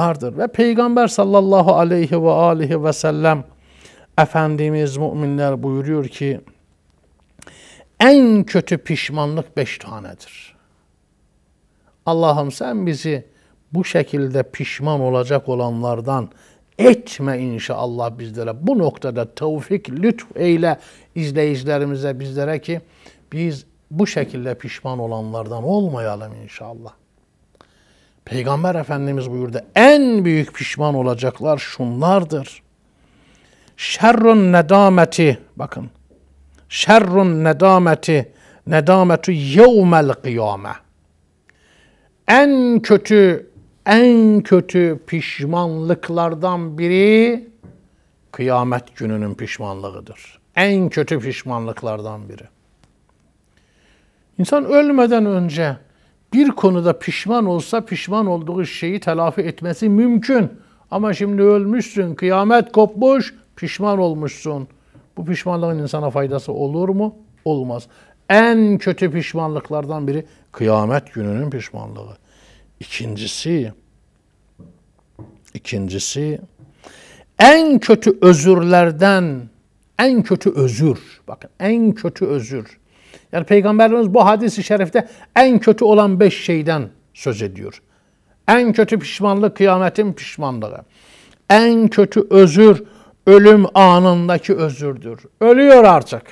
vardır. Ve Peygamber sallallahu aleyhi ve aleyhi ve sellem Efendimiz müminler buyuruyor ki en kötü pişmanlık beş tanedir. Allah'ım sen bizi bu şekilde pişman olacak olanlardan etme inşallah bizlere. Bu noktada tevfik lütf eyle izleyicilerimize bizlere ki biz bu şekilde pişman olanlardan olmayalım inşallah. Peygamber Efendimiz buyurdu. En büyük pişman olacaklar şunlardır. Şerrun nedameti bakın. Şerrun nedameti nedametu yevmel kıyame. En kötü en kötü pişmanlıklardan biri kıyamet gününün pişmanlığıdır. En kötü pişmanlıklardan biri. İnsan ölmeden önce bir konuda pişman olsa pişman olduğu şeyi telafi etmesi mümkün. Ama şimdi ölmüşsün, kıyamet kopmuş, pişman olmuşsun. Bu pişmanlığın insana faydası olur mu? Olmaz. En kötü pişmanlıklardan biri kıyamet gününün pişmanlığı. İkincisi, ikincisi en kötü özürlerden en kötü özür. Bakın en kötü özür yani Peygamberimiz bu hadisi şerifte en kötü olan beş şeyden söz ediyor. En kötü pişmanlık kıyametin pişmanlığı. En kötü özür ölüm anındaki özürdür. Ölüyor artık.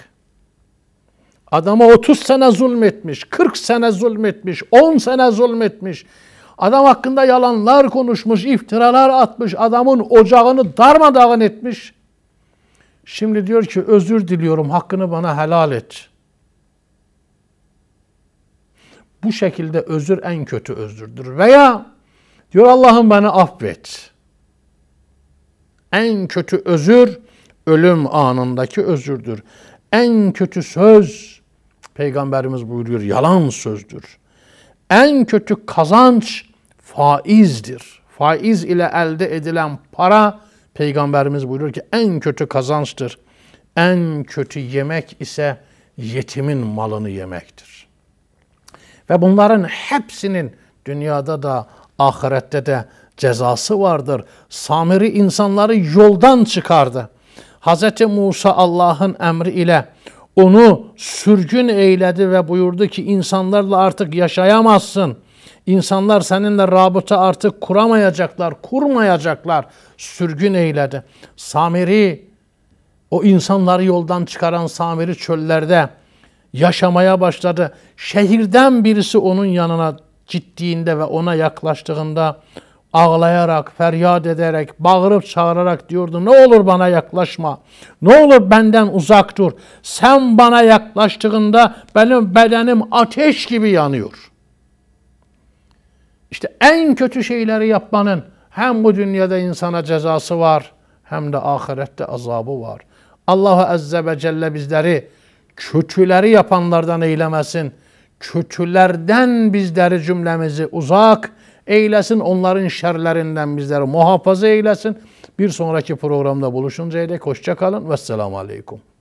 Adama 30 sene zulmetmiş, 40 sene zulmetmiş, 10 sene zulmetmiş. Adam hakkında yalanlar konuşmuş, iftiralar atmış, adamın ocağını darmadağın etmiş. Şimdi diyor ki özür diliyorum, hakkını bana helal et.'' Bu şekilde özür en kötü özürdür. Veya diyor Allah'ım beni affet. En kötü özür ölüm anındaki özürdür. En kötü söz Peygamberimiz buyuruyor yalan sözdür. En kötü kazanç faizdir. Faiz ile elde edilen para Peygamberimiz buyuruyor ki en kötü kazançtır. En kötü yemek ise yetimin malını yemektir. Ve bunların hepsinin dünyada da ahirette de cezası vardır. Samiri insanları yoldan çıkardı. Hz. Musa Allah'ın emri ile onu sürgün eyledi ve buyurdu ki insanlarla artık yaşayamazsın. İnsanlar seninle rabıta artık kuramayacaklar, kurmayacaklar. Sürgün eyledi. Samiri, o insanları yoldan çıkaran Samiri çöllerde yaşamaya başladı. Şehirden birisi onun yanına ciddiğinde ve ona yaklaştığında ağlayarak, feryat ederek, bağırıp çağırarak diyordu. Ne olur bana yaklaşma. Ne olur benden uzak dur. Sen bana yaklaştığında benim bedenim ateş gibi yanıyor. İşte en kötü şeyleri yapmanın hem bu dünyada insana cezası var hem de ahirette azabı var. Allahu Azze ve Celle bizleri kötüləri yapanlardan eyləməsin. Kötülərdən bizləri cümlemizi uzak eyləsin, onların şerlerinden bizleri muhafaza eyləsin. Bir sonraki programda buluşuncaya dək hoşça kalın. Vesselamu aleykum.